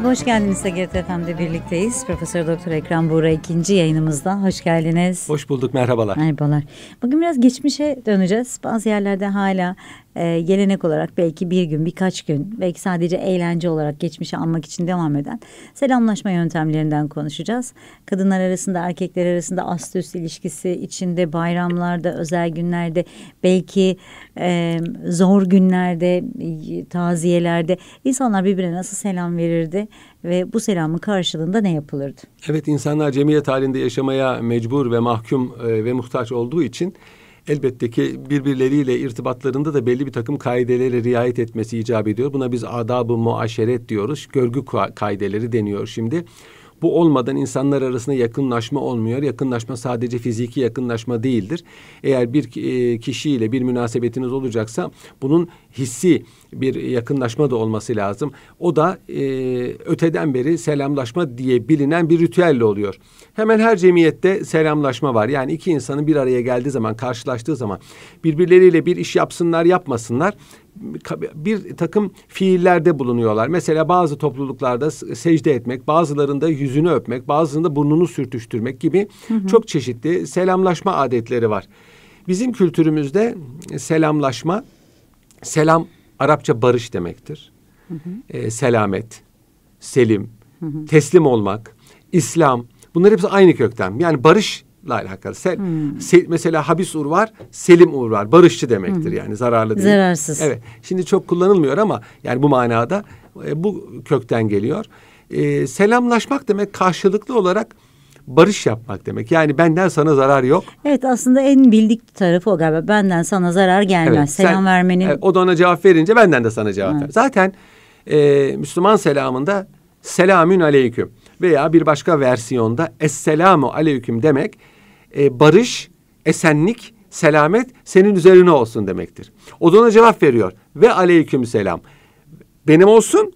Merhaba, hoş geldiniz Saget Efendi birlikteyiz. Profesör Doktor Ekrem Buğra ikinci yayınımızda. Hoş geldiniz. Hoş bulduk, merhabalar. Merhabalar. Bugün biraz geçmişe döneceğiz. Bazı yerlerde hala e, gelenek olarak belki bir gün, birkaç gün, belki sadece eğlence olarak geçmişi anmak için devam eden selamlaşma yöntemlerinden konuşacağız. Kadınlar arasında, erkekler arasında ast üst ilişkisi içinde, bayramlarda, özel günlerde, belki e, zor günlerde, taziyelerde insanlar birbirine nasıl selam verirdi? ve bu selamın karşılığında ne yapılırdı? Evet insanlar cemiyet halinde yaşamaya mecbur ve mahkum e, ve muhtaç olduğu için elbette ki birbirleriyle irtibatlarında da belli bir takım kaidelere riayet etmesi icap ediyor. Buna biz adab-ı muaşeret diyoruz. Görgü kaideleri deniyor şimdi. Bu olmadan insanlar arasında yakınlaşma olmuyor. Yakınlaşma sadece fiziki yakınlaşma değildir. Eğer bir e, kişiyle bir münasebetiniz olacaksa bunun hissi bir yakınlaşma da olması lazım. O da e, öteden beri selamlaşma diye bilinen bir ritüelle oluyor. Hemen her cemiyette selamlaşma var. Yani iki insanın bir araya geldiği zaman, karşılaştığı zaman birbirleriyle bir iş yapsınlar, yapmasınlar bir takım fiillerde bulunuyorlar. Mesela bazı topluluklarda secde etmek, bazılarında yüzünü öpmek, bazılarında burnunu sürtüştürmek gibi hı hı. çok çeşitli selamlaşma adetleri var. Bizim kültürümüzde selamlaşma Selam Arapça barış demektir. Hı hı. Ee, selamet, selim, hı hı. teslim olmak, İslam bunlar hepsi aynı kökten. Yani barış la alakalı. Sel, hmm. mesela habis ur var, selim ur var. Barışçı demektir hmm. yani zararlı değil. Zararsız. Evet. Şimdi çok kullanılmıyor ama yani bu manada e, bu kökten geliyor. E, selamlaşmak demek karşılıklı olarak barış yapmak demek. Yani benden sana zarar yok. Evet aslında en bildik tarafı o galiba. Benden sana zarar gelmez. Evet, Selam sen, vermenin. E, o da ona cevap verince benden de sana cevap evet. ver. Zaten e, Müslüman selamında selamün aleyküm veya bir başka versiyonda esselamu aleyküm demek e, barış, esenlik, selamet senin üzerine olsun demektir. O da ona cevap veriyor ve aleyküm selam. Benim olsun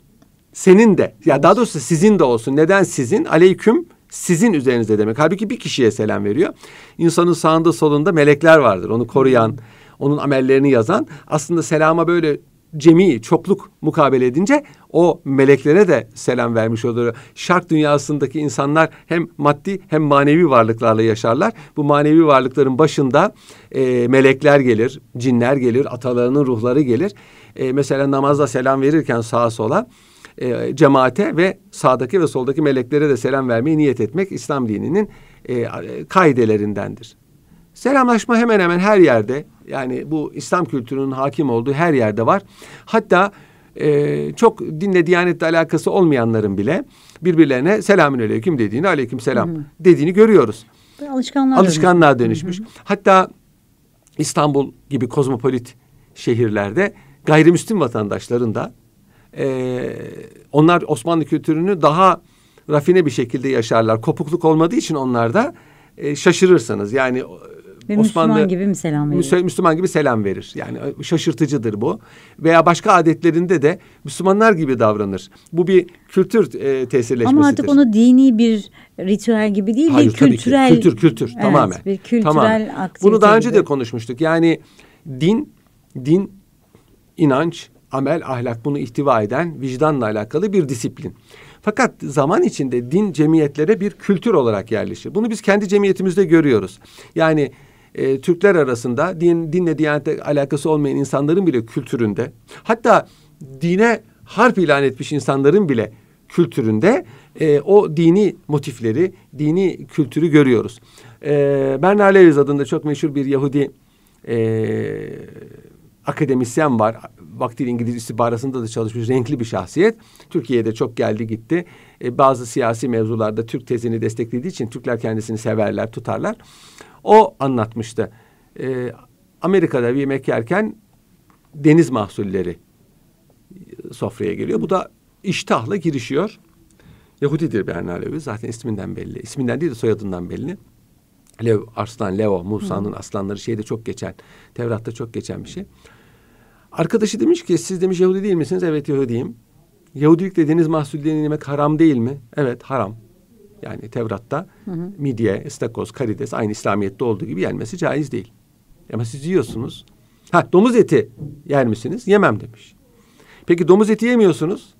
senin de ya daha doğrusu sizin de olsun. Neden sizin? Aleyküm sizin üzerinizde demek. Halbuki bir kişiye selam veriyor. İnsanın sağında solunda melekler vardır. Onu koruyan, onun amellerini yazan. Aslında selama böyle cemi, çokluk mukabele edince o meleklere de selam vermiş olur. Şark dünyasındaki insanlar hem maddi hem manevi varlıklarla yaşarlar. Bu manevi varlıkların başında e, melekler gelir, cinler gelir, atalarının ruhları gelir. E, mesela namazda selam verirken sağa sola e, cemaate ve sağdaki ve soldaki meleklere de selam vermeyi niyet etmek İslam dininin e, e, kaidelerindendir. Selamlaşma hemen hemen her yerde yani bu İslam kültürünün hakim olduğu her yerde var. Hatta e, çok dinle diyanetle alakası olmayanların bile birbirlerine selamün aleyküm dediğini aleyküm selam Hı-hı. dediğini görüyoruz. alışkanlığa, alışkanlığa dönüşmüş. Hı-hı. Hatta İstanbul gibi kozmopolit şehirlerde gayrimüslim vatandaşların da e, onlar Osmanlı kültürünü daha rafine bir şekilde yaşarlar. Kopukluk olmadığı için onlarda e, şaşırırsınız. Yani e, ve Osmanlı Müslüman gibi mi selam verir? Müslüman gibi selam verir. Yani e, şaşırtıcıdır bu. Veya başka adetlerinde de Müslümanlar gibi davranır. Bu bir kültür e, tesirleşmesidir. Ama artık onu dini bir ritüel gibi değil Hayır, bir kültürel. Kültür kültür evet, tamamen. Bir kültürel tamamen. aktivite. Bunu daha önce gibi. de konuşmuştuk. Yani din din inanç amel, ahlak bunu ihtiva eden vicdanla alakalı bir disiplin. Fakat zaman içinde din cemiyetlere bir kültür olarak yerleşir. Bunu biz kendi cemiyetimizde görüyoruz. Yani e, Türkler arasında din, dinle diyanete alakası olmayan insanların bile kültüründe hatta dine harp ilan etmiş insanların bile kültüründe e, o dini motifleri, dini kültürü görüyoruz. E, Bernard Lewis adında çok meşhur bir Yahudi e, akademisyen var vaktiyle İngiliz istihbaratında da çalışmış renkli bir şahsiyet. Türkiye'de çok geldi gitti. E, bazı siyasi mevzularda Türk tezini desteklediği için Türkler kendisini severler, tutarlar. O anlatmıştı. E, Amerika'da bir yemek yerken deniz mahsulleri sofraya geliyor. Bu da iştahla girişiyor. Yahudidir Bernalevi. Zaten isminden belli. İsminden değil de soyadından belli. Lev, Arslan, Leo, Musa'nın aslanları şeyde çok geçen, Tevrat'ta çok geçen bir şey. Arkadaşı demiş ki siz demiş Yahudi değil misiniz? Evet Yahudiyim. Yahudilik dediğiniz mahsullerini yemek haram değil mi? Evet haram. Yani Tevrat'ta hı hı. midye, istakoz, karides aynı İslamiyet'te olduğu gibi yenmesi caiz değil. Ama siz yiyorsunuz. Ha domuz eti yer misiniz? Yemem demiş. Peki domuz eti yemiyorsunuz.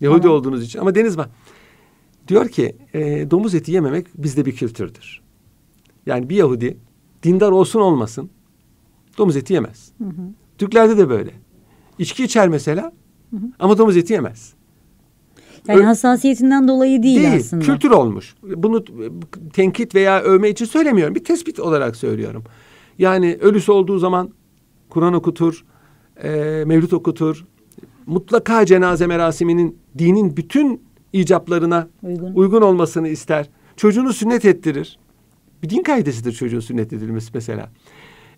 Yahudi tamam. olduğunuz için ama deniz mi? Diyor ki e, domuz eti yememek bizde bir kültürdür. Yani bir Yahudi dindar olsun olmasın domuz eti yemez. Hı hı. Türklerde de böyle. İçki içer mesela hı hı. ama domuz eti yemez. Yani Ö hassasiyetinden dolayı değil, değil aslında. Kültür olmuş. Bunu tenkit veya övme için söylemiyorum. Bir tespit olarak söylüyorum. Yani ölüsü olduğu zaman Kur'an okutur, e, mevlüt okutur. Mutlaka cenaze merasiminin dinin bütün icaplarına uygun, uygun olmasını ister. Çocuğunu sünnet ettirir. Bir din kaidesidir çocuğun sünnet edilmesi mesela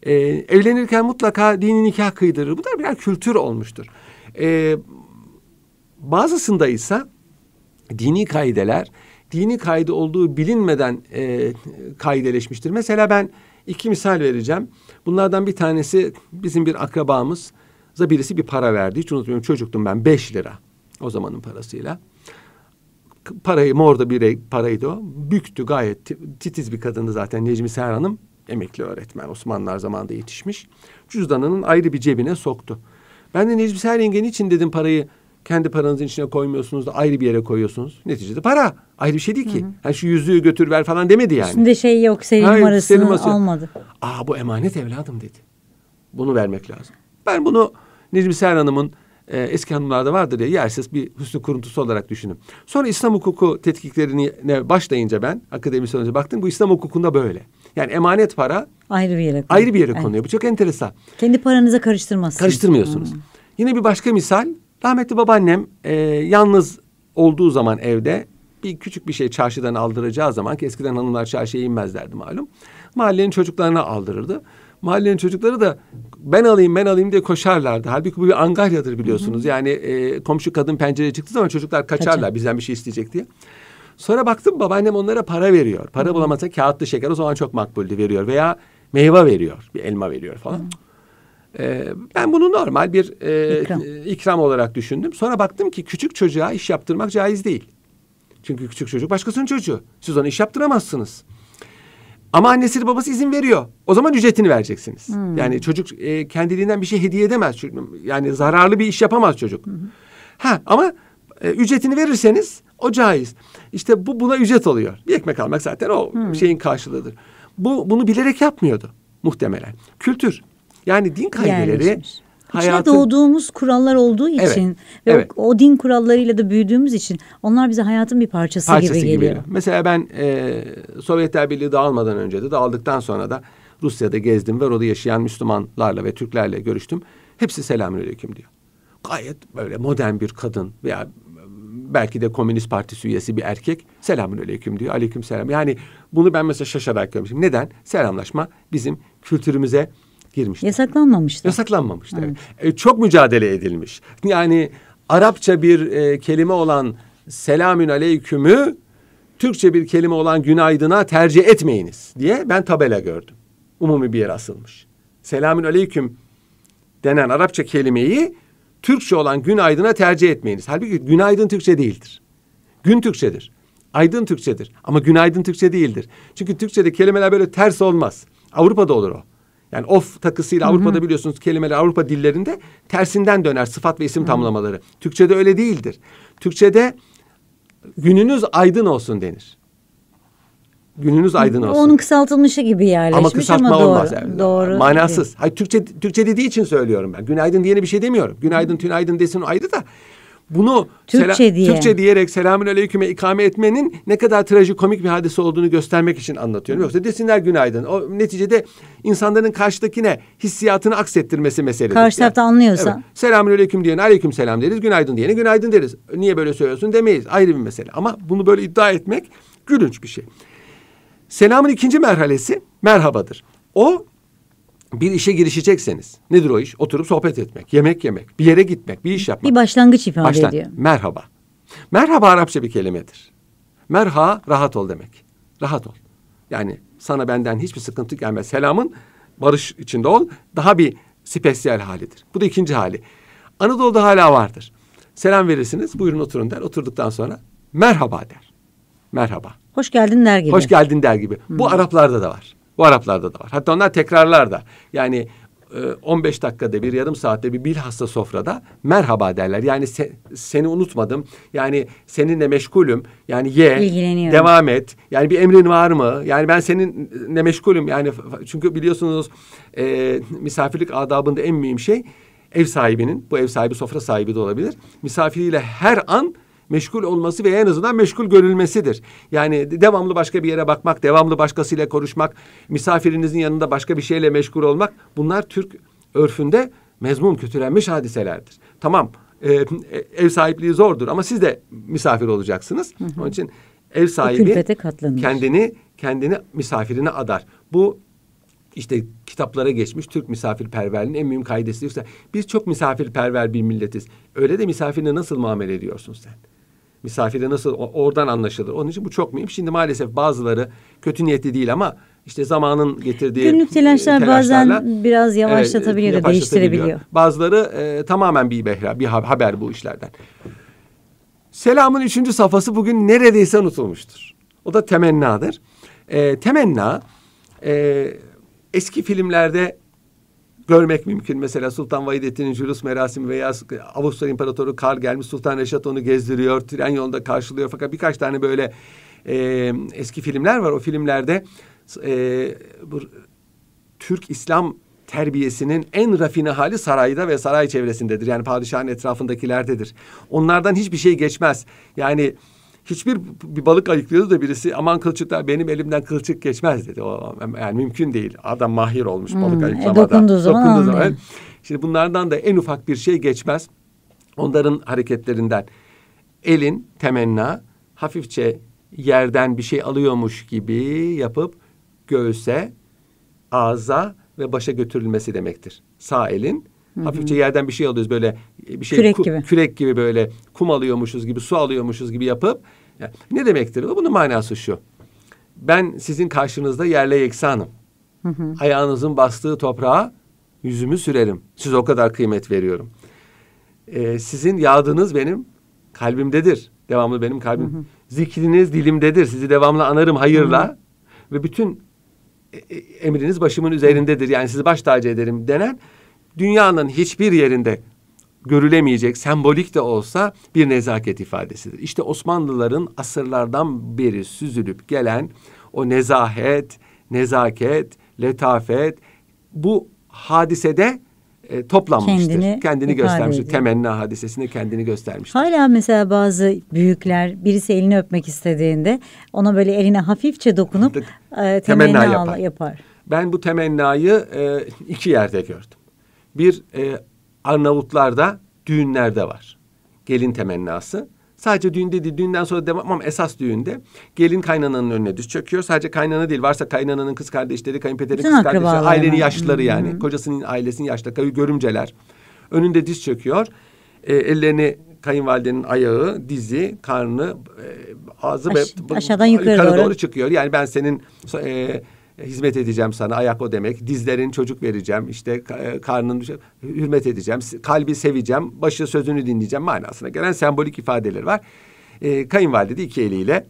e, evlenirken mutlaka dini nikah kıydırır. da birer kültür olmuştur. E, bazısında ise dini kaideler dini kaydı olduğu bilinmeden e, kaideleşmiştir. Mesela ben iki misal vereceğim. Bunlardan bir tanesi bizim bir akrabamız da birisi bir para verdi. Hiç unutmuyorum çocuktum ben beş lira o zamanın parasıyla. Parayı morda da bir paraydı o. Büktü gayet titiz bir kadındı zaten Necmi Ser Hanım emekli öğretmen. Osmanlılar zamanında yetişmiş. Cüzdanının ayrı bir cebine soktu. Ben de Necmi Sereng'e için dedim parayı kendi paranızın içine koymuyorsunuz da ayrı bir yere koyuyorsunuz. Neticede para. Ayrı bir şey değil ki. Hı hı. Yani şu yüzüğü götür ver falan demedi yani. Şimdi şey yok senin Hayır, numarasını senin almadı. Aa bu emanet evladım dedi. Bunu vermek lazım. Ben bunu Necmi Ser Hanım'ın e, eski hanımlarda vardır ya yersiz bir hüsnü kuruntusu olarak düşünün. Sonra İslam hukuku tetkiklerine başlayınca ben akademisyen önce baktım bu İslam hukukunda böyle. Yani emanet para ayrı bir yere Ayrı bir yere konuyor. Evet. Bu çok enteresan. Kendi paranıza karıştırmazsınız. Karıştırmıyorsunuz. Hmm. Yine bir başka misal. Rahmetli babaannem e, yalnız olduğu zaman evde bir küçük bir şey çarşıdan aldıracağı zaman ki eskiden hanımlar çarşıya inmezlerdi malum. Mahallenin çocuklarına aldırırdı mahallenin çocukları da ben alayım ben alayım diye koşarlardı. Halbuki bu bir Angarya'dır biliyorsunuz. Hı hı. Yani e, komşu kadın pencereye çıktı zaman çocuklar kaçarlar Kaçar. bizden bir şey isteyecek diye. Sonra baktım babaannem onlara para veriyor. Para hı hı. bulamasa kağıtlı şeker o zaman çok makbuldü veriyor veya meyve veriyor. Bir elma veriyor falan. Hı hı. E, ben bunu normal bir e, ikram. E, ikram olarak düşündüm. Sonra baktım ki küçük çocuğa iş yaptırmak caiz değil. Çünkü küçük çocuk başkasının çocuğu. Siz ona iş yaptıramazsınız. Ama annesi babası izin veriyor. O zaman ücretini vereceksiniz. Hmm. Yani çocuk e, kendiliğinden bir şey hediye edemez. çünkü Yani zararlı bir iş yapamaz çocuk. Hmm. Ha ama e, ücretini verirseniz o caiz. İşte bu buna ücret oluyor. Bir ekmek almak zaten o hmm. şeyin karşılığıdır. Bu bunu bilerek yapmıyordu muhtemelen. Kültür. Yani din kaideleri Yermişmiş hayatı... İçine doğduğumuz kurallar olduğu için evet, ve evet. O, din kurallarıyla da büyüdüğümüz için onlar bize hayatın bir parçası, parçası gibi geliyor. Mesela ben e, Sovyetler Birliği dağılmadan önce de dağıldıktan sonra da Rusya'da gezdim ve orada yaşayan Müslümanlarla ve Türklerle görüştüm. Hepsi selamünaleyküm diyor. Gayet böyle modern bir kadın veya e, belki de Komünist Partisi üyesi bir erkek selamünaleyküm diyor. Aleyküm selam. Yani bunu ben mesela şaşarak görmüşüm. Neden? Selamlaşma bizim kültürümüze, girmişti. Yasaklanmamıştı. Yasaklanmamıştı. Evet. E, çok mücadele edilmiş. Yani Arapça bir e, kelime olan selamün aleykümü Türkçe bir kelime olan günaydına tercih etmeyiniz diye ben tabela gördüm. Umumi bir yere asılmış. Selamün aleyküm denen Arapça kelimeyi Türkçe olan günaydına tercih etmeyiniz. Halbuki günaydın Türkçe değildir. Gün Türkçedir. Aydın Türkçedir. Ama günaydın Türkçe değildir. Çünkü Türkçe'de kelimeler böyle ters olmaz. Avrupa'da olur o. Yani of takısıyla Hı-hı. Avrupa'da biliyorsunuz kelimeler Avrupa dillerinde tersinden döner sıfat ve isim Hı-hı. tamlamaları. Türkçede öyle değildir. Türkçede gününüz aydın olsun denir. Gününüz aydın olsun. Onun kısaltılmışı gibi yerleşmiş ama kısaltma ama doğru, olmaz. Yani. Doğru. Manasız. Hayır Türkçe Türkçe dediği için söylüyorum ben. Günaydın diyene bir şey demiyorum. Günaydın, tünaydın desin o aydı da bunu Türkçe, sela, diye. Türkçe diyerek selamün aleyküme ikame etmenin ne kadar trajikomik bir hadise olduğunu göstermek için anlatıyorum. Yoksa desinler günaydın. O neticede insanların karşıdakine hissiyatını aksettirmesi meselesi. Karşı tarafta yani, anlıyorsa. Evet. Selamün aleyküm diyen aleyküm selam deriz. Günaydın diyene günaydın deriz. Niye böyle söylüyorsun demeyiz. Ayrı bir mesele. Ama bunu böyle iddia etmek gülünç bir şey. Selamın ikinci merhalesi merhabadır. O bir işe girişecekseniz nedir o iş? Oturup sohbet etmek, yemek yemek, bir yere gitmek, bir iş yapmak. Bir başlangıç ifade Başlan ediyor. Merhaba. Merhaba Arapça bir kelimedir. Merha rahat ol demek. Rahat ol. Yani sana benden hiçbir sıkıntı gelmez. Selamın barış içinde ol. Daha bir spesyal halidir. Bu da ikinci hali. Anadolu'da hala vardır. Selam verirsiniz, buyurun oturun der. Oturduktan sonra merhaba der. Merhaba. Hoş geldin der gibi. Hoş geldin der gibi. Hmm. Bu Araplarda da var. Bu Araplarda da var. Hatta onlar tekrarlar da. Yani 15 e, dakikada bir yarım saatte bir bilhassa sofrada merhaba derler. Yani se, seni unutmadım. Yani seninle meşgulüm. Yani ye. Devam et. Yani bir emrin var mı? Yani ben seninle meşgulüm. Yani çünkü biliyorsunuz e, misafirlik adabında en mühim şey ev sahibinin bu ev sahibi sofra sahibi de olabilir. Misafiriyle her an meşgul olması ve en azından meşgul görülmesidir. Yani devamlı başka bir yere bakmak, devamlı başkasıyla konuşmak, misafirinizin yanında başka bir şeyle meşgul olmak bunlar Türk örfünde mezmum kötülenmiş hadiselerdir. Tamam e, e ev sahipliği zordur ama siz de misafir olacaksınız. Hı hı. Onun için ev sahibi kendini kendini misafirine adar. Bu işte kitaplara geçmiş Türk misafirperverliğinin en mühim kaidesi. Biz çok misafirperver bir milletiz. Öyle de misafirine nasıl muamele ediyorsun sen? misafire nasıl oradan anlaşılır. Onun için bu çok mühim. Şimdi maalesef bazıları kötü niyetli değil ama işte zamanın getirdiği günlük e, telaşlar bazen biraz e, yavaşlatabiliyor, e, da değiştirebiliyor. Bazıları e, tamamen bir behra, bir haber bu işlerden. Selamın üçüncü safhası bugün neredeyse unutulmuştur. O da temennadır. E, temenna e, eski filmlerde görmek mümkün. Mesela Sultan Vahidettin'in Jülus merasimi veya Avusturya İmparatoru Karl gelmiş Sultan Reşat onu gezdiriyor. Tren yolunda karşılıyor. Fakat birkaç tane böyle e, eski filmler var. O filmlerde e, bu Türk İslam terbiyesinin en rafine hali sarayda ve saray çevresindedir. Yani padişahın etrafındakilerdedir. Onlardan hiçbir şey geçmez. Yani hiçbir bir balık ayıklıyordu da birisi aman kılçıklar benim elimden kılçık geçmez dedi. O, yani mümkün değil. Adam mahir olmuş hmm, balık e, ayıklamada. E, dokunduğu zaman. Dokunduğu zaman. Evet. Şimdi bunlardan da en ufak bir şey geçmez. Onların hareketlerinden elin temenna hafifçe yerden bir şey alıyormuş gibi yapıp göğse, ağza ve başa götürülmesi demektir. Sağ elin Hı-hı. Hafifçe yerden bir şey alıyoruz böyle e, bir şey kürek, ku, gibi. kürek gibi böyle kum alıyormuşuz gibi su alıyormuşuz gibi yapıp yani ne demektir? Bunun manası şu. Ben sizin karşınızda yerle yeksanım. Hı-hı. Ayağınızın bastığı toprağa yüzümü sürerim. Siz o kadar kıymet veriyorum. Ee, sizin yağdığınız benim kalbimdedir. Devamlı benim kalbim. Hı hı. Zikriniz dilimdedir. Sizi devamlı anarım hayırla. Hı hı. Ve bütün e, e, emriniz başımın üzerindedir. Yani sizi baş tacı ederim denen dünyanın hiçbir yerinde görülemeyecek, sembolik de olsa bir nezaket ifadesidir. İşte Osmanlıların asırlardan beri süzülüp gelen o nezahet, nezaket, letafet bu hadisede e, toplanmıştır. Kendini, kendini göstermiştir. Ediyor. Temenna hadisesinde kendini göstermiştir. Hala mesela bazı büyükler birisi elini öpmek istediğinde ona böyle eline hafifçe dokunup e, temenna, yapar. yapar. Ben bu temennayı e, iki yerde gördüm bir e, Arnavutlar'da düğünlerde var. Gelin temennası. Sadece düğün dedi, düğünden sonra devam ama esas düğünde gelin kaynananın önüne düz çöküyor. Sadece kaynana değil, varsa kaynananın kız kardeşleri, kayınpederin kız kardeşleri, ailenin yani. yaşlıları yani. Kocasının ailesinin yaşlıları, görümceler. Önünde diz çöküyor. E, ellerini kayınvalidenin ayağı, dizi, karnı, e, ağzı Aş- ve aşağıdan yukarı, yukarı doğru. doğru çıkıyor. Yani ben senin e, hizmet edeceğim sana ayak o demek. Dizlerin çocuk vereceğim işte e, karnın hürmet edeceğim. Kalbi seveceğim. Başı sözünü dinleyeceğim manasına gelen sembolik ifadeler var. E, kayınvalide de iki eliyle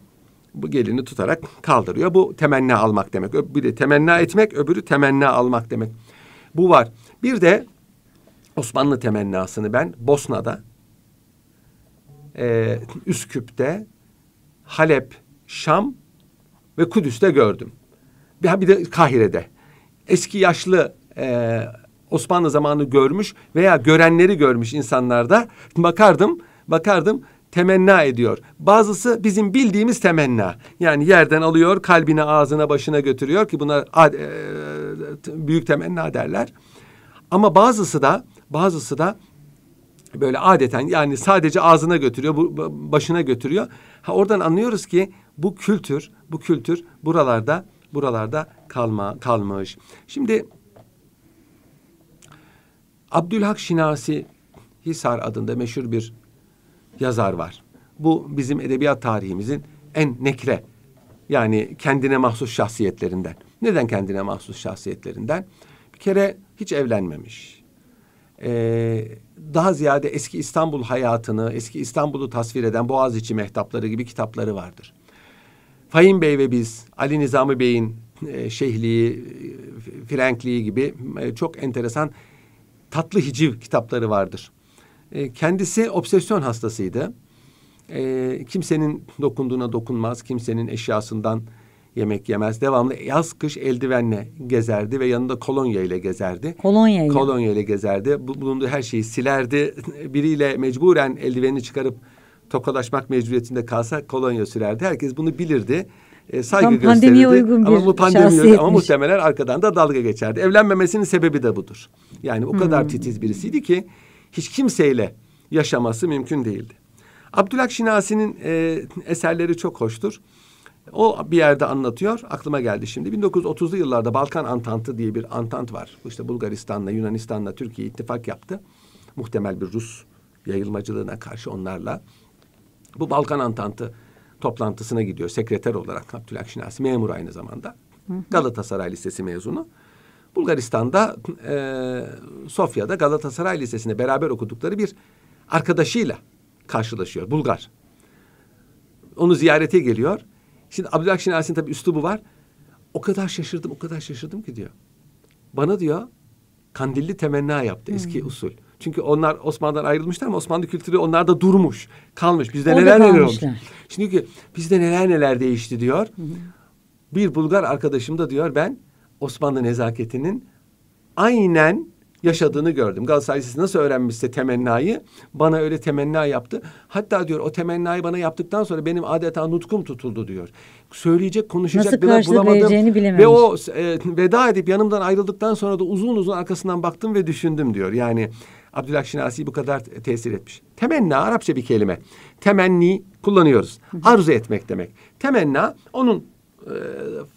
bu gelini tutarak kaldırıyor. Bu temenni almak demek. Bir de temenni etmek öbürü temenni almak demek. Bu var. Bir de Osmanlı temennasını ben Bosna'da, e, Üsküp'te, Halep, Şam ve Kudüs'te gördüm bir, bir de Kahire'de. Eski yaşlı e, Osmanlı zamanı görmüş veya görenleri görmüş insanlarda bakardım, bakardım temenna ediyor. Bazısı bizim bildiğimiz temenna. Yani yerden alıyor, kalbine, ağzına, başına götürüyor ki buna e, büyük temenna derler. Ama bazısı da, bazısı da böyle adeten yani sadece ağzına götürüyor, bu, başına götürüyor. Ha oradan anlıyoruz ki bu kültür, bu kültür buralarda buralarda kalma, kalmış. Şimdi Abdülhak Şinasi Hisar adında meşhur bir yazar var. Bu bizim edebiyat tarihimizin en nekre yani kendine mahsus şahsiyetlerinden. Neden kendine mahsus şahsiyetlerinden? Bir kere hiç evlenmemiş. Ee, daha ziyade eski İstanbul hayatını, eski İstanbul'u tasvir eden Boğaziçi mehtapları gibi kitapları vardır. Fahim Bey ve biz, Ali Nizami Bey'in e, şeyhliği, e, frenkliği gibi e, çok enteresan tatlı hiciv kitapları vardır. E, kendisi obsesyon hastasıydı. E, kimsenin dokunduğuna dokunmaz, kimsenin eşyasından yemek yemez. Devamlı yaz kış eldivenle gezerdi ve yanında kolonya ile gezerdi. Kolonya ile. Kolonya ile gezerdi. Bulunduğu her şeyi silerdi. Biriyle mecburen eldivenini çıkarıp tokalaşmak mecburiyetinde kalsa kolonya sürerdi. Herkes bunu bilirdi. E, saygı Tam gösterirdi. Uygun ama bu pandemi ama muhtemelen arkadan da dalga geçerdi. Evlenmemesinin sebebi de budur. Yani o hmm. kadar titiz birisiydi ki hiç kimseyle yaşaması mümkün değildi. Abdülhak Şinasi'nin e, eserleri çok hoştur. O bir yerde anlatıyor. Aklıma geldi şimdi. 1930'lu yıllarda Balkan Antantı diye bir antant var. İşte Bulgaristan'la, Yunanistan'la Türkiye ittifak yaptı. Muhtemel bir Rus yayılmacılığına karşı onlarla bu Balkan Antantı toplantısına gidiyor sekreter olarak Abdülhak Şinasi memur aynı zamanda. Galatasaray Lisesi mezunu. Bulgaristan'da e, Sofya'da Galatasaray Lisesi'nde beraber okudukları bir arkadaşıyla karşılaşıyor Bulgar. Onu ziyarete geliyor. Şimdi Abdülhak Şinasi'nin tabii üslubu var. O kadar şaşırdım, o kadar şaşırdım ki diyor. Bana diyor kandilli temenna yaptı eski hmm. usul. Çünkü onlar Osmanlı'dan ayrılmışlar ama Osmanlı kültürü onlarda durmuş, kalmış. Bizde neler kalmışlar. neler olmuş. Çünkü bizde neler neler değişti diyor. Hı hı. Bir Bulgar arkadaşım da diyor ben Osmanlı nezaketinin aynen yaşadığını gördüm. Galatasaray siz nasıl öğrenmişse temennayı bana öyle temenna yaptı. Hatta diyor o temennayı bana yaptıktan sonra benim adeta nutkum tutuldu diyor. Söyleyecek, konuşacak bile bulamadım. Ve o e, veda edip yanımdan ayrıldıktan sonra da uzun uzun arkasından baktım ve düşündüm diyor. Yani Abdülhak Şinasi bu kadar tesir etmiş. Temenni Arapça bir kelime. Temenni kullanıyoruz. Arzu etmek demek. Temenna onun e,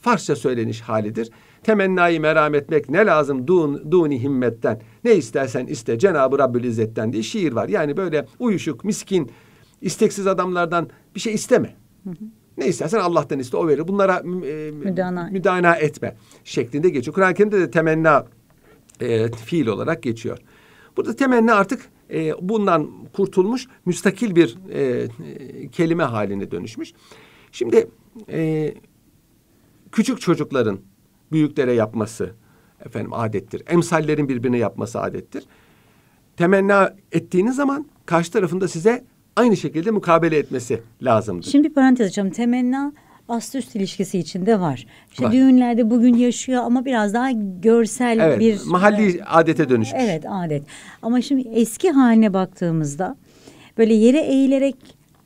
Farsça söyleniş halidir. Temennayı meram etmek ne lazım dun, duni himmetten. Ne istersen iste Cenab-ı Rabbül İzzet'ten diye şiir var. Yani böyle uyuşuk, miskin, isteksiz adamlardan bir şey isteme. Ne istersen Allah'tan iste o verir. Bunlara e, müdana etme şeklinde geçiyor. Kur'an-ı Kerim'de de temenna e, fiil olarak geçiyor. Burada temenni artık e, bundan kurtulmuş, müstakil bir e, kelime haline dönüşmüş. Şimdi e, küçük çocukların büyüklere yapması efendim adettir. Emsallerin birbirine yapması adettir. Temenni ettiğiniz zaman karşı tarafında size aynı şekilde mukabele etmesi lazımdır. Şimdi parantez açalım. Temenni ast üst ilişkisi içinde var. İşte var. düğünlerde bugün yaşıyor ama biraz daha görsel evet, bir... Mahalli e, adete dönüşmüş. Evet adet. Ama şimdi eski haline baktığımızda böyle yere eğilerek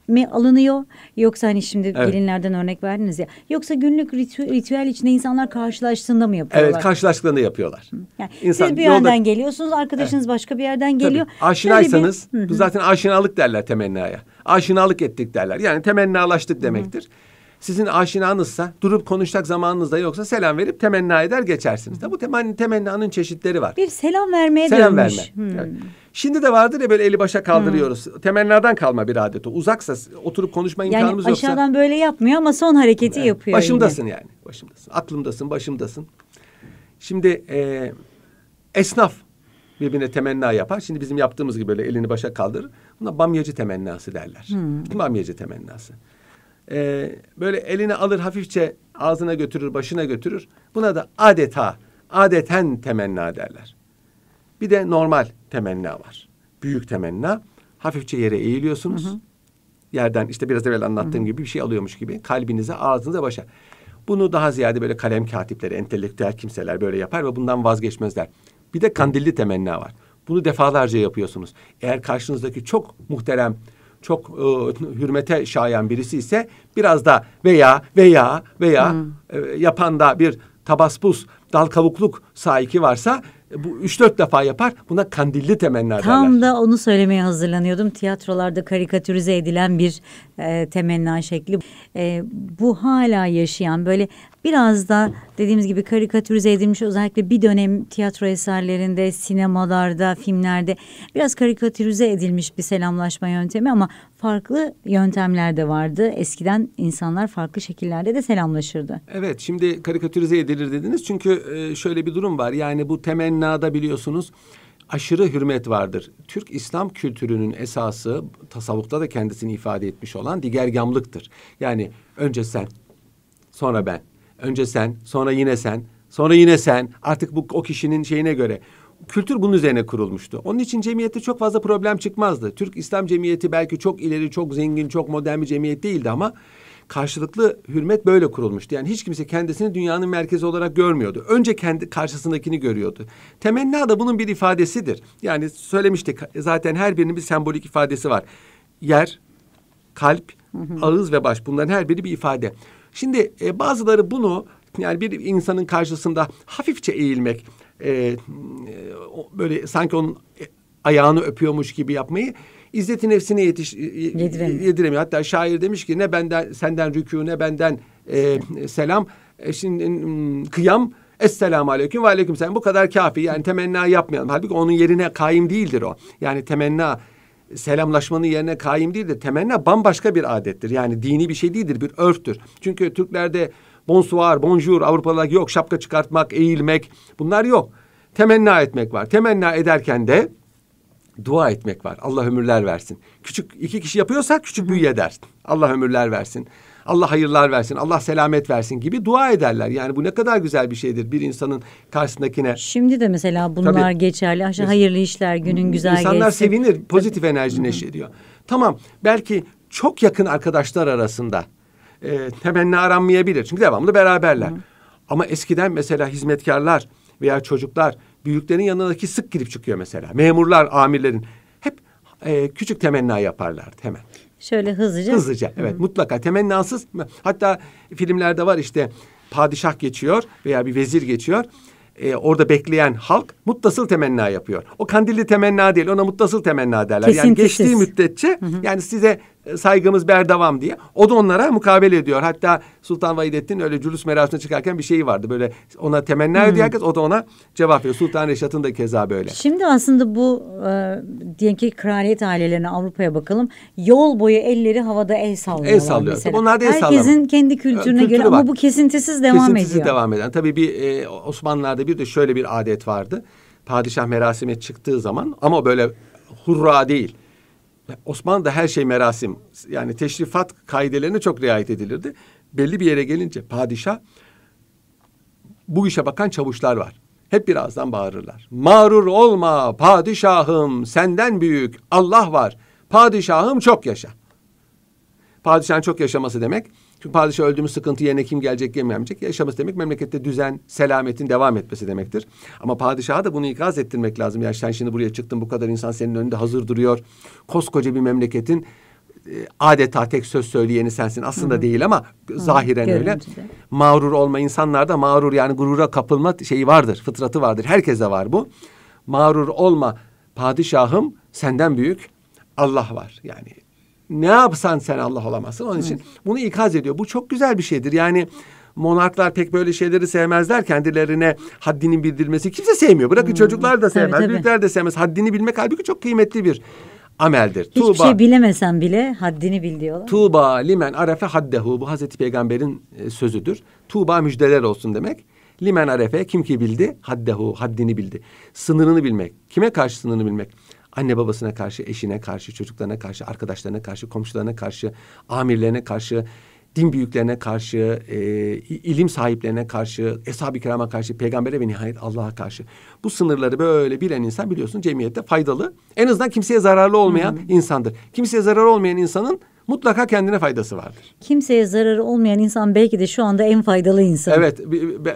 mi alınıyor yoksa hani şimdi evet. gelinlerden örnek verdiniz ya yoksa günlük ritü ritüel içinde insanlar karşılaştığında mı yapıyorlar? Evet karşılaştığında yapıyorlar. Yani İnsan, siz bir yolda... geliyorsunuz arkadaşınız evet. başka bir yerden geliyor. Tabii. Aşinaysanız bir... bu zaten aşinalık derler temennaya. Aşinalık ettik derler yani temennalaştık demektir. Hı sizin aşinanızsa durup konuşacak zamanınız da yoksa selam verip temenni eder geçersiniz. De bu temenni, temennanın çeşitleri var. Bir selam vermeye selam dönmüş. Verme. Hmm. Evet. Şimdi de vardır ya böyle eli başa kaldırıyoruz. Hmm. Temennadan kalma bir adet o. Uzaksa oturup konuşma yani yoksa. Yani aşağıdan böyle yapmıyor ama son hareketi yani, yapıyor. Başımdasın yine. yani. Başımdasın. Aklımdasın, başımdasın. Şimdi e, esnaf birbirine temenna yapar. Şimdi bizim yaptığımız gibi böyle elini başa kaldırır. Buna bamyacı temennası derler. Hmm. Bamyacı temennası e, böyle eline alır hafifçe ağzına götürür, başına götürür. Buna da adeta, adeten temenna derler. Bir de normal temenna var. Büyük temenna. Hafifçe yere eğiliyorsunuz. Hı hı. Yerden işte biraz evvel anlattığım hı hı. gibi bir şey alıyormuş gibi kalbinize, ağzınıza, başa. Bunu daha ziyade böyle kalem katipleri, entelektüel kimseler böyle yapar ve bundan vazgeçmezler. Bir de kandilli temenna var. Bunu defalarca yapıyorsunuz. Eğer karşınızdaki çok muhterem çok e, hürmete şayan birisi ise biraz da veya veya veya hmm. e, yapan da bir tabaspus dal kavukluk sahiki varsa e, bu üç dört defa yapar. Buna kandilli temenniler Tam da onu söylemeye hazırlanıyordum. Tiyatrolarda karikatürize edilen bir e, temenna şekli. E, bu hala yaşayan böyle biraz da dediğimiz gibi karikatürize edilmiş özellikle bir dönem tiyatro eserlerinde, sinemalarda, filmlerde biraz karikatürize edilmiş bir selamlaşma yöntemi ama farklı yöntemler de vardı. Eskiden insanlar farklı şekillerde de selamlaşırdı. Evet şimdi karikatürize edilir dediniz çünkü e, şöyle bir durum var. Yani bu temennada biliyorsunuz aşırı hürmet vardır. Türk İslam kültürünün esası tasavvufta da kendisini ifade etmiş olan digergamlıktır. Yani önce sen sonra ben Önce sen, sonra yine sen, sonra yine sen. Artık bu o kişinin şeyine göre. Kültür bunun üzerine kurulmuştu. Onun için cemiyette çok fazla problem çıkmazdı. Türk İslam Cemiyeti belki çok ileri, çok zengin, çok modern bir cemiyet değildi ama karşılıklı hürmet böyle kurulmuştu. Yani hiç kimse kendisini dünyanın merkezi olarak görmüyordu. Önce kendi karşısındakini görüyordu. Temenna da bunun bir ifadesidir. Yani söylemiştik zaten her birinin bir sembolik ifadesi var. Yer, kalp, ağız ve baş bunların her biri bir ifade. Şimdi e, bazıları bunu yani bir insanın karşısında hafifçe eğilmek e, e, böyle sanki onun e, ayağını öpüyormuş gibi yapmayı İzzeti nefsine yetiş, e, e, yediremiyor. yediremiyor. Hatta şair demiş ki ne benden senden rükû ne benden e, selam. E, şimdi kıyam Esselamu aleyküm ve aleyküm selam. Bu kadar kafi. Yani temenna yapmayalım. Halbuki onun yerine kaim değildir o. Yani temenna selamlaşmanın yerine kaim değil de temenna bambaşka bir adettir. Yani dini bir şey değildir, bir örftür. Çünkü Türklerde bonsoir, bonjour, Avrupalılar yok. Şapka çıkartmak, eğilmek bunlar yok. Temenna etmek var. Temenna ederken de dua etmek var. Allah ömürler versin. Küçük iki kişi yapıyorsa küçük büyüye dersin. Allah ömürler versin. Allah hayırlar versin, Allah selamet versin gibi dua ederler. Yani bu ne kadar güzel bir şeydir bir insanın karşısındakine. Şimdi de mesela bunlar Tabii, geçerli. Aşağı hayırlı işler, günün güzel geçsin. İnsanlar sevinir, pozitif Tabii. enerji neşediyor. Tamam, belki çok yakın arkadaşlar arasında e, temenni aranmayabilir. Çünkü devamlı beraberler. Hı. Ama eskiden mesela hizmetkarlar veya çocuklar büyüklerin yanındaki sık girip çıkıyor mesela. Memurlar, amirlerin hep e, küçük temenni yaparlardı hemen. Şöyle hızlıca. Hızlıca evet hı mutlaka temennasız. Hatta filmlerde var işte padişah geçiyor veya bir vezir geçiyor. Ee, orada bekleyen halk muttasıl temenna yapıyor. O kandilli temenna değil ona muttasıl temenna derler. Kesintisiz. Yani geçtiği müddetçe Hı-hı. yani size e, saygımız ber berdevam diye. O da onlara mukabele ediyor. Hatta Sultan Vahidettin öyle cülüs merasına çıkarken bir şeyi vardı. Böyle ona temenni hmm. herkes o da ona cevap veriyor. Sultan Reşat'ın da keza böyle. Şimdi aslında bu e, diyelim ki kraliyet ailelerine Avrupa'ya bakalım. Yol boyu elleri havada el sallıyorlar. El sallıyor. Mesela. Onlar da el Herkesin kendi e, kültürüne Kültürü göre var. ama bu kesintisiz devam kesintisiz ediyor. Kesintisiz devam eden. Tabii bir e, Osmanlılar'da bir de şöyle bir adet vardı. Padişah merasime çıktığı zaman ama böyle hurra değil Osmanlı'da her şey merasim. Yani teşrifat kaidelerine çok riayet edilirdi. Belli bir yere gelince padişah bu işe bakan çavuşlar var. Hep birazdan bağırırlar. Mağrur olma padişahım senden büyük Allah var. Padişahım çok yaşa. Padişahın çok yaşaması demek çünkü padişah öldüğümüz sıkıntı yerine kim gelecek gelmeyecek. Yaşaması demek memlekette düzen, selametin devam etmesi demektir. Ama padişaha da bunu ikaz ettirmek lazım. Ya sen şimdi buraya çıktın bu kadar insan senin önünde hazır duruyor. Koskoca bir memleketin e, adeta tek söz söyleyeni sensin. Aslında Hı. değil ama Hı. zahiren Görüncüde. öyle. Mağrur olma insanlarda mağrur yani gurura kapılma şeyi vardır. Fıtratı vardır. Herkese var bu. Mağrur olma padişahım senden büyük Allah var. Yani ne yapsan sen Allah olamazsın. Onun için Hı. bunu ikaz ediyor. Bu çok güzel bir şeydir. Yani monarklar pek böyle şeyleri sevmezler. Kendilerine haddinin bildirilmesi kimse sevmiyor. Bırakın hmm. çocuklar da sevmez, tabii, tabii. büyükler de sevmez. Haddini bilmek halbuki çok kıymetli bir ameldir. Hiçbir Tuğba, şey bilemesen bile haddini bil diyorlar. Tuğba limen arefe haddehu. Bu Hazreti Peygamber'in e, sözüdür. Tuğba müjdeler olsun demek. Limen arefe kim ki bildi haddehu haddini bildi. Sınırını bilmek. Kime karşı sınırını bilmek? Anne babasına karşı, eşine karşı, çocuklarına karşı, arkadaşlarına karşı, komşularına karşı, amirlerine karşı, din büyüklerine karşı, e, ilim sahiplerine karşı, eshab-ı kirama karşı, peygambere ve nihayet Allah'a karşı. Bu sınırları böyle bilen insan biliyorsun cemiyette faydalı. En azından kimseye zararlı olmayan hı insandır. Kimseye zararı olmayan insanın mutlaka kendine faydası vardır. Kimseye zararı olmayan insan belki de şu anda en faydalı insan. Evet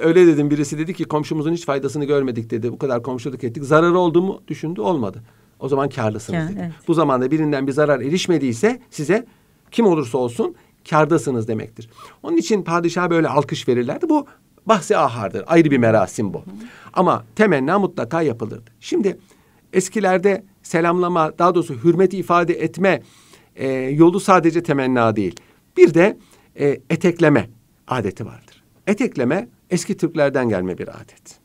öyle dedim birisi dedi ki komşumuzun hiç faydasını görmedik dedi. Bu kadar komşuluk ettik. Zararı oldu mu düşündü olmadı o zaman karlısınız Kâr, dedi. Evet. Bu zamanda birinden bir zarar erişmediyse size kim olursa olsun kardasınız demektir. Onun için padişaha böyle alkış verirlerdi. Bu bahsi ahardır. Ayrı bir merasim bu. Hı. Ama temenna mutlaka yapılırdı. Şimdi eskilerde selamlama, daha doğrusu hürmeti ifade etme e, yolu sadece temenna değil. Bir de e, etekleme adeti vardır. Etekleme eski Türklerden gelme bir adet.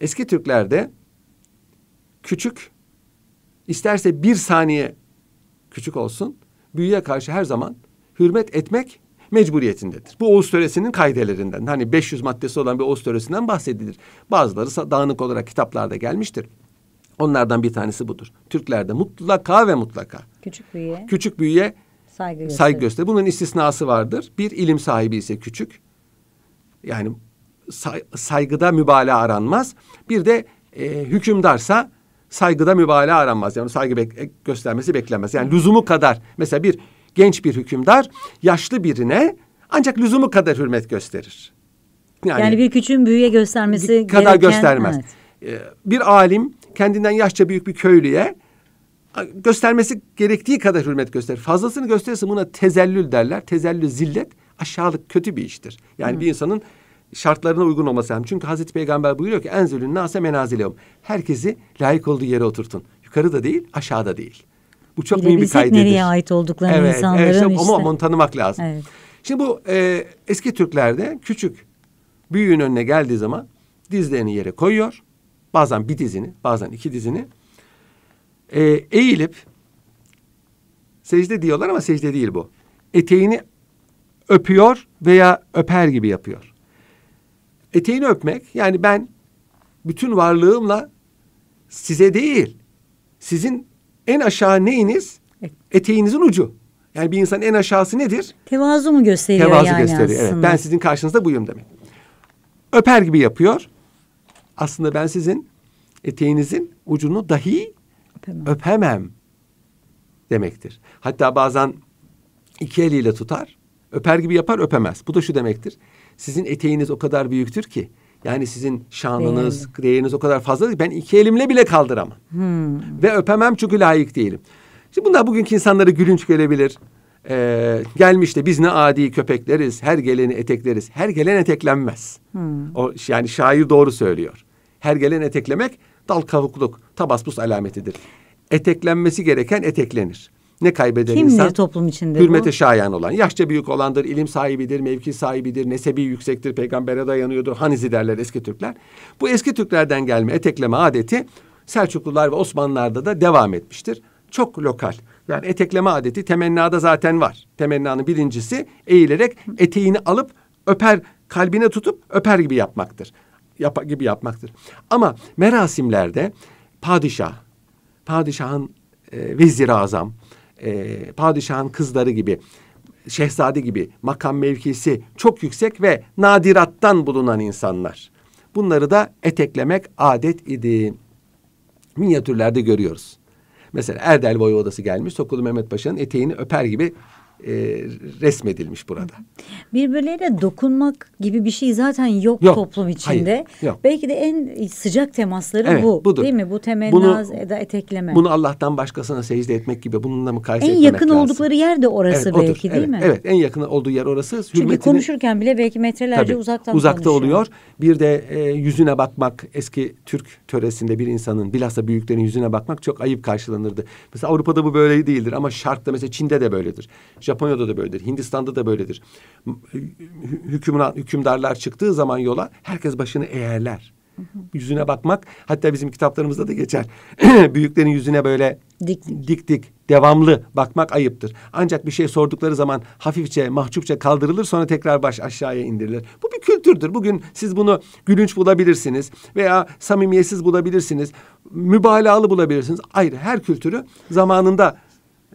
Eski Türklerde küçük isterse bir saniye küçük olsun, büyüye karşı her zaman hürmet etmek mecburiyetindedir. Bu Oğuz Töresi'nin kaydelerinden, hani 500 maddesi olan bir Oğuz Töresi'nden bahsedilir. Bazıları dağınık olarak kitaplarda gelmiştir. Onlardan bir tanesi budur. Türklerde mutlaka ve mutlaka. Küçük büyüye. Küçük büyüye saygı gösterir. Saygı gösterir. Bunun istisnası vardır. Bir ilim sahibi ise küçük. Yani saygıda mübalağa aranmaz. Bir de e, hükümdarsa saygıda mübalağa aranmaz. Yani saygı bek e, göstermesi beklenmez. Yani lüzumu kadar mesela bir genç bir hükümdar yaşlı birine ancak lüzumu kadar hürmet gösterir. Yani, yani bir küçüğün büyüye göstermesi kadar gereken... göstermez. Evet. Ee, bir alim kendinden yaşça büyük bir köylüye göstermesi gerektiği kadar hürmet gösterir. Fazlasını gösterirse buna tezellül derler. Tezellül zillet aşağılık kötü bir iştir. Yani Hı. bir insanın şartlarına uygun olması lazım. Çünkü Hazreti Peygamber buyuruyor ki enzülün nase menazilehum. Herkesi layık olduğu yere oturtun. yukarı da değil, aşağıda değil. Bu çok mühim bir kaydedir. nereye ait olduklarını evet, insanların evet, işte, işte. Ama onu tanımak lazım. Evet. Şimdi bu e, eski Türklerde küçük büyüğün önüne geldiği zaman dizlerini yere koyuyor. Bazen bir dizini, bazen iki dizini. E, eğilip secde diyorlar ama secde değil bu. Eteğini öpüyor veya öper gibi yapıyor eteğini öpmek yani ben bütün varlığımla size değil sizin en aşağı neyiniz? Eteğinizin ucu. Yani bir insanın en aşağısı nedir? Tevazu mu gösteriyor Tevazu yani gösteriyor. Aslında. Evet. Ben sizin karşınızda buyum demek. Öper gibi yapıyor. Aslında ben sizin eteğinizin ucunu dahi öpemem, öpemem demektir. Hatta bazen iki eliyle tutar, öper gibi yapar öpemez. Bu da şu demektir sizin eteğiniz o kadar büyüktür ki. Yani sizin şanınız, Değerli. değeriniz o kadar fazla ki ben iki elimle bile kaldıramam. Hmm. Ve öpemem çünkü layık değilim. Şimdi bunlar bugünkü insanları gülünç gelebilir. Ee, gelmiş de biz ne adi köpekleriz, her geleni etekleriz. Her gelen eteklenmez. Hmm. O, yani şair doğru söylüyor. Her gelen eteklemek dal kavukluk, tabaspus alametidir. Eteklenmesi gereken eteklenir ne kaybeder Kimdir insan? toplum içinde Hürmete bu? şayan olan. Yaşça büyük olandır, ilim sahibidir, mevki sahibidir, nesebi yüksektir, peygambere dayanıyordur. Hanizi derler eski Türkler. Bu eski Türklerden gelme etekleme adeti Selçuklular ve Osmanlılarda da devam etmiştir. Çok lokal. Yani etekleme adeti temennada zaten var. Temennanın birincisi eğilerek eteğini alıp öper kalbine tutup öper gibi yapmaktır. Yap gibi yapmaktır. Ama merasimlerde padişah, padişahın e, vezir azam, e, padişahın kızları gibi, şehzade gibi makam mevkisi çok yüksek ve nadirattan bulunan insanlar. Bunları da eteklemek adet idi. Minyatürlerde görüyoruz. Mesela Erdel Voyvodası gelmiş, Sokulu Mehmet Paşa'nın eteğini öper gibi e, resmedilmiş burada. Birbirlerine dokunmak gibi bir şey zaten yok, yok toplum içinde. Hayır, yok. Belki de en sıcak temasları evet, bu. Budur. Değil mi? Bu temennaz bunu, da etekleme. Bunu Allah'tan başkasına secde etmek gibi bununla mukayese en etmemek lazım. En yakın oldukları yer de orası evet, belki odur, değil evet, mi? Evet en yakın olduğu yer orası. Hürmetini, Çünkü konuşurken bile belki metrelerce tabii, uzaktan Uzakta konuşuyor. oluyor. Bir de e, yüzüne bakmak eski Türk töresinde bir insanın bilhassa büyüklerin yüzüne bakmak çok ayıp karşılanırdı. Mesela Avrupa'da bu böyle değildir ama şarkta mesela Çin'de de böyledir. Japonya'da da böyledir. Hindistan'da da böyledir. E, hükümran, hükümdarlar çıktığı zaman yola herkes başını eğerler. Yüzüne bakmak hatta bizim kitaplarımızda da geçer. Büyüklerin yüzüne böyle dik dik, dik, dik devamlı bakmak ayıptır. Ancak bir şey sordukları zaman hafifçe, mahcupça kaldırılır sonra tekrar baş aşağıya indirilir. Bu bir kültürdür. Bugün siz bunu gülünç bulabilirsiniz veya samimiyetsiz bulabilirsiniz. Mübalağalı bulabilirsiniz. Ayrı her kültürü zamanında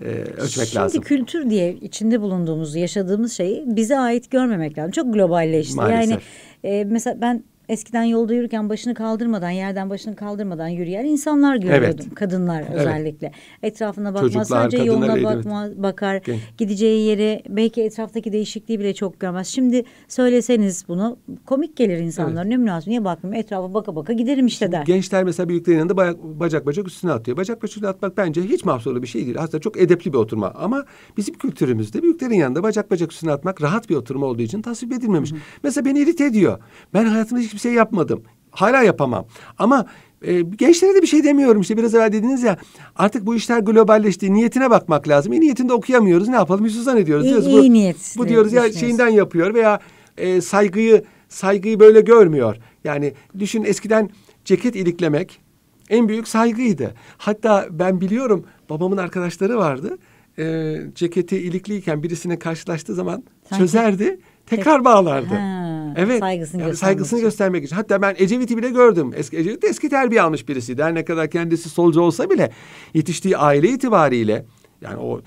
ee, ölçmek Şimdi lazım. Şimdi kültür diye içinde bulunduğumuz, yaşadığımız şeyi bize ait görmemek lazım. Çok globalleşti. Maalesef. Yani e, mesela ben eskiden yolda yürürken başını kaldırmadan yerden başını kaldırmadan yürüyen insanlar görüyordum. Evet. Kadınlar evet. özellikle. Etrafına bakmaz Çocuklar, sadece yoluna değil, bakma, evet. bakar. Gen. Gideceği yere belki etraftaki değişikliği bile çok görmez. Şimdi söyleseniz bunu komik gelir insanlar. Evet. Ne münasebet niye bakmıyorum etrafa baka baka giderim işte der. Gençler mesela büyüklerin yanında bacak, bacak bacak üstüne atıyor. Bacak bacak üstüne atmak bence hiç mahsurlu bir şey değil. Aslında çok edepli bir oturma ama bizim kültürümüzde büyüklerin yanında bacak bacak üstüne atmak rahat bir oturma olduğu için tasvip edilmemiş. Hı. Mesela beni irite ediyor. Ben hayatımda hiç hiçbir şey yapmadım. Hala yapamam. Ama e, gençlere de bir şey demiyorum işte biraz evvel dediniz ya artık bu işler globalleşti niyetine bakmak lazım. E, niyetinde okuyamıyoruz ne yapalım Yusuf zannediyoruz. İyi, diyoruz, bu, iyi niyet. Bu diyoruz ya şeyinden yapıyor veya e, saygıyı saygıyı böyle görmüyor. Yani düşün eskiden ceket iliklemek en büyük saygıydı. Hatta ben biliyorum babamın arkadaşları vardı. E, ceketi ilikliyken birisine karşılaştığı zaman Sanki. çözerdi tekrar bağlardı. Ha. Evet. Saygısını, yani saygısını göstermek için. Hatta ben Ecevit'i bile gördüm. Eski Ecevit eski terbiye almış birisiydi. Her ne kadar kendisi solcu olsa bile yetiştiği aile itibariyle yani o e,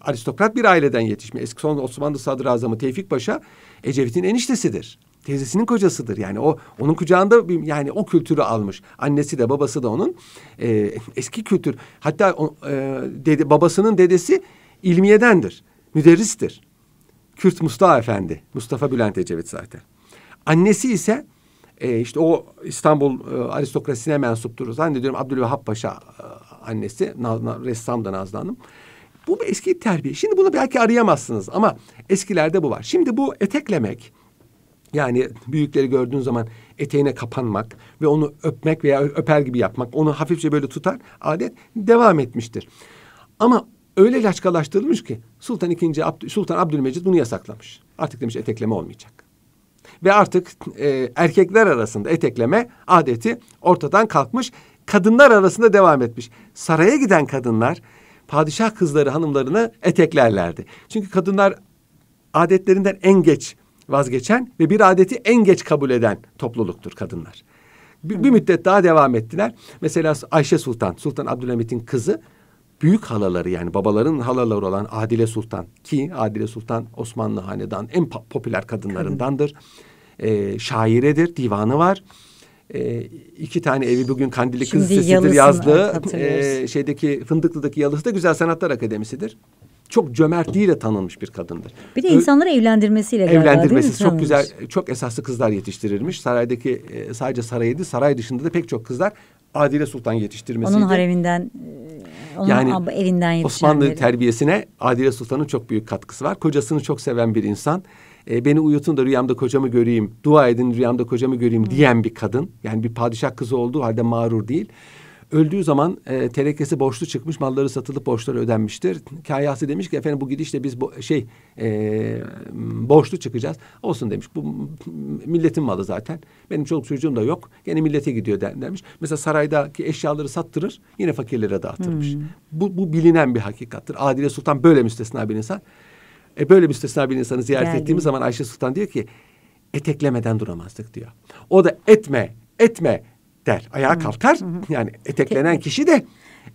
aristokrat bir aileden yetişme. Eski son Osmanlı Sadrazamı Tevfik Paşa Ecevit'in eniştesidir. Teyzesinin kocasıdır. Yani o onun kucağında bir, yani o kültürü almış. Annesi de babası da onun e, eski kültür. Hatta o, e, dede, babasının dedesi ilmiyedendir. Müderristir. Kürt Mustafa Efendi. Mustafa Bülent Ecevit zaten. Annesi ise e, işte o İstanbul e, aristokrasisine mensuptur. Zannediyorum Abdülvehhab Paşa e, annesi. Nazna, ressam da Nazlı Hanım. Bu eski terbiye. Şimdi bunu belki arayamazsınız ama eskilerde bu var. Şimdi bu eteklemek yani büyükleri gördüğün zaman eteğine kapanmak ve onu öpmek veya öper gibi yapmak, onu hafifçe böyle tutar adet devam etmiştir. Ama öyle laçkalaştırılmış ki Sultan II. Abd Sultan Abdülmecid bunu yasaklamış. Artık demiş etekleme olmayacak. Ve artık e, erkekler arasında etekleme adeti ortadan kalkmış. Kadınlar arasında devam etmiş. Saraya giden kadınlar padişah kızları hanımlarını eteklerlerdi. Çünkü kadınlar adetlerinden en geç vazgeçen ve bir adeti en geç kabul eden topluluktur kadınlar. Bir, bir müddet daha devam ettiler. Mesela Ayşe Sultan, Sultan Abdülhamit'in kızı büyük halaları yani babaların halaları olan Adile Sultan ki Adile Sultan Osmanlı hanedan en popüler kadınlarındandır. Ee, şairedir, divanı var. Ee, iki tane evi bugün Kandilli Kız Şimdi Lisesi'dir yazdığı. E, şeydeki Fındıklı'daki Yalısı da Güzel Sanatlar Akademisi'dir çok cömertliğiyle tanınmış bir kadındır. Bir de insanları Ö evlendirmesiyle galiba Evlendirmesi çok güzel, çok esaslı kızlar yetiştirirmiş. Saraydaki e, sadece saraydı, saray dışında da pek çok kızlar Adile Sultan yetiştirmesiydi. Onun hareminden, e, onun yani, evinden yetişen. Osmanlı dedi. terbiyesine Adile Sultan'ın çok büyük katkısı var. Kocasını çok seven bir insan. E, beni uyutun da rüyamda kocamı göreyim, dua edin rüyamda kocamı göreyim Hı. Hmm. diyen bir kadın. Yani bir padişah kızı olduğu halde mağrur değil öldüğü zaman e, terekesi borçlu çıkmış, malları satılıp borçları ödenmiştir. Kahyası demiş ki efendim bu gidişle biz bo- şey e, borçlu çıkacağız. Olsun demiş. Bu milletin malı zaten. Benim çoluk çocuğum da yok. Gene millete gidiyor der, demiş. Mesela saraydaki eşyaları sattırır, yine fakirlere dağıtırmış. Hmm. Bu, bu bilinen bir hakikattir. Adile Sultan böyle müstesna bir insan. E böyle müstesna bir insanı ziyaret Geldim. ettiğimiz zaman Ayşe Sultan diyor ki eteklemeden duramazdık diyor. O da etme, etme der. Ayağa kalkar. Yani eteklenen kişi de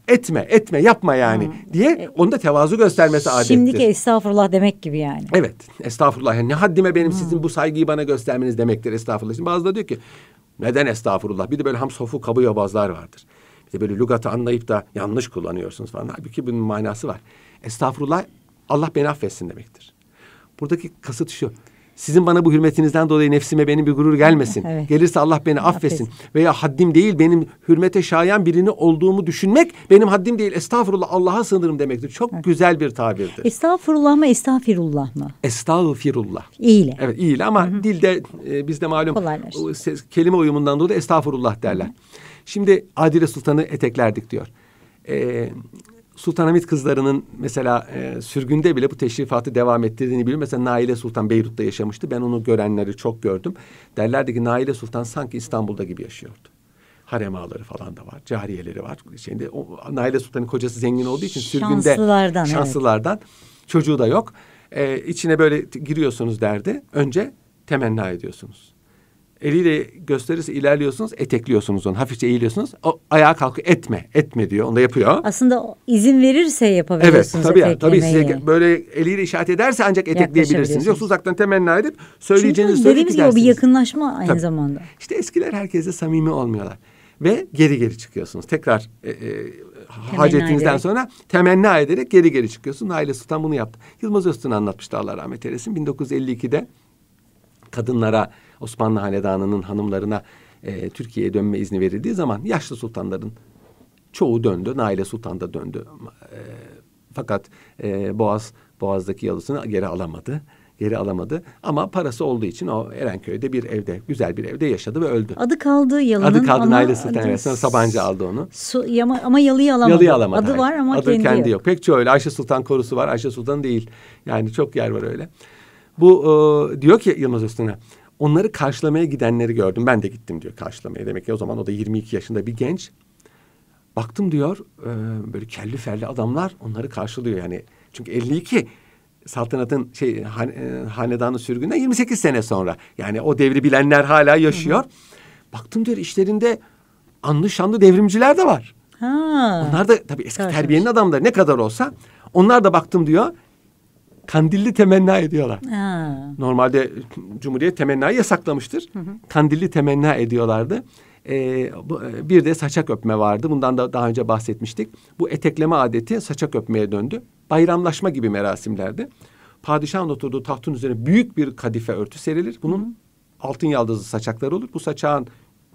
etme etme yapma yani diye e, onu da tevazu göstermesi adettir. Şimdiki estağfurullah demek gibi yani. Evet estağfurullah yani ne haddime benim sizin bu saygıyı bana göstermeniz demektir estağfurullah. Şimdi bazıları diyor ki neden estağfurullah bir de böyle ham hamsofu kabı yobazlar vardır. Bir de böyle lügatı anlayıp da yanlış kullanıyorsunuz falan. Halbuki bunun manası var. Estağfurullah Allah beni affetsin demektir. Buradaki kasıt şu sizin bana bu hürmetinizden dolayı nefsime benim bir gurur gelmesin. Evet. Gelirse Allah beni affetsin. affetsin. Veya haddim değil benim hürmete şayan birini olduğumu düşünmek benim haddim değil estağfurullah Allah'a sığınırım demektir. Çok evet. güzel bir tabirdir. Estağfurullah mı estağfirullah mı? Estağfirullah. İyile. Evet iyile ama Hı -hı. dilde e, bizde malum o, ses, kelime uyumundan dolayı estağfurullah derler. Hı -hı. Şimdi Adile Sultan'ı eteklerdik diyor. Ee, Sultanahmet kızlarının mesela e, sürgünde bile bu teşrifatı devam ettirdiğini biliyorum. Mesela Naile Sultan Beyrut'ta yaşamıştı. Ben onu görenleri çok gördüm. Derlerdi ki Naile Sultan sanki İstanbul'da gibi yaşıyordu. Harem ağları falan da var. Cariyeleri var. Şimdi o, Naile Sultan'ın kocası zengin olduğu için sürgünde... Şanslılardan. Şanslılardan. Evet. Çocuğu da yok. E, içine böyle giriyorsunuz derdi. Önce temenni ediyorsunuz eliyle gösterirse ilerliyorsunuz, etekliyorsunuz onu. Hafifçe eğiliyorsunuz. O ayağa kalkıyor. Etme, etme diyor. Onu da yapıyor. Aslında izin verirse yapabilirsiniz. Evet, tabii. Yani, tabii size böyle eliyle işaret ederse ancak etekleyebilirsiniz. Yoksa uzaktan temenni edip söyleyeceğinizi Çünkü söyleyip gidersiniz. Çünkü bir yakınlaşma aynı tabii. zamanda. İşte eskiler herkese samimi olmuyorlar. Ve geri geri çıkıyorsunuz. Tekrar e, e, hacetinizden ederek. sonra temenni ederek geri geri çıkıyorsun. Aile Sultan bunu yaptı. Yılmaz Öztun anlatmıştı Allah rahmet eylesin. 1952'de kadınlara Osmanlı hanedanının hanımlarına e, Türkiye'ye dönme izni verildiği zaman yaşlı sultanların çoğu döndü. Naile Sultan da döndü. E, fakat e, Boğaz Boğaz'daki yalısını geri alamadı. Geri alamadı ama parası olduğu için o Erenköy'de bir evde, güzel bir evde yaşadı ve öldü. Adı kaldı yalının Adı kaldı ama Naile Sultan adı, Sabancı aldı onu. Su, yama, ama yalıyı alamadı. Yalıyı alamadı. Adı var ama Adı kendi, kendi yok. yok. Pek çoğu öyle. Ayşe Sultan korusu var, Ayşe Sultan değil. Yani çok yer var öyle. Bu e, diyor ki Yılmaz Öztürk'e onları karşılamaya gidenleri gördüm. Ben de gittim diyor karşılamaya. Demek ki o zaman o da 22 yaşında bir genç. Baktım diyor e, böyle kelli ferli adamlar onları karşılıyor yani. Çünkü 52 saltanatın şey han, e, hanedanı sürgünden 28 sene sonra. Yani o devri bilenler hala yaşıyor. Hı hı. Baktım diyor işlerinde anlı şanlı devrimciler de var. Ha. Onlar da tabii eski terbiyenin adamları ne kadar olsa. Onlar da baktım diyor kandilli temenna ediyorlar. Ha. Normalde Cumhuriyet temennayı yasaklamıştır. Hı hı. Kandilli temenna ediyorlardı. Ee, e, bir de saçak öpme vardı. Bundan da daha önce bahsetmiştik. Bu etekleme adeti saçak öpmeye döndü. Bayramlaşma gibi merasimlerde. Padişahın oturduğu tahtın üzerine büyük bir kadife örtü serilir. Bunun hı hı. altın yaldızlı saçaklar olur. Bu saçağın,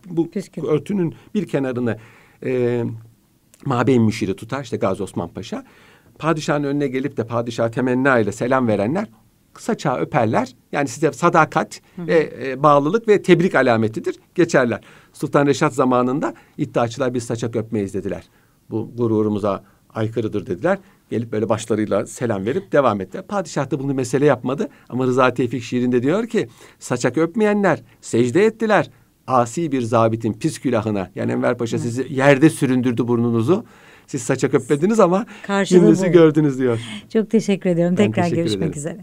bu Püskün. örtünün bir kenarını... E, Mabeyin müşiri tutar işte Gazi Osman Paşa padişahın önüne gelip de padişah temenna ile selam verenler kısa çağ öperler. Yani size sadakat Hı. ve e, bağlılık ve tebrik alametidir. Geçerler. Sultan Reşat zamanında iddiaçılar biz saçak öpmeyiz dediler. Bu gururumuza aykırıdır dediler. Gelip böyle başlarıyla selam verip devam etti. Padişah da bunu mesele yapmadı. Ama Rıza Tevfik şiirinde diyor ki saçak öpmeyenler secde ettiler. Asi bir zabitin pis külahına yani Enver Paşa sizi yerde süründürdü burnunuzu. Siz saça köplediniz ama Karşılığı gördünüz diyor. Çok teşekkür ediyorum. Ben Tekrar teşekkür görüşmek ederim. üzere.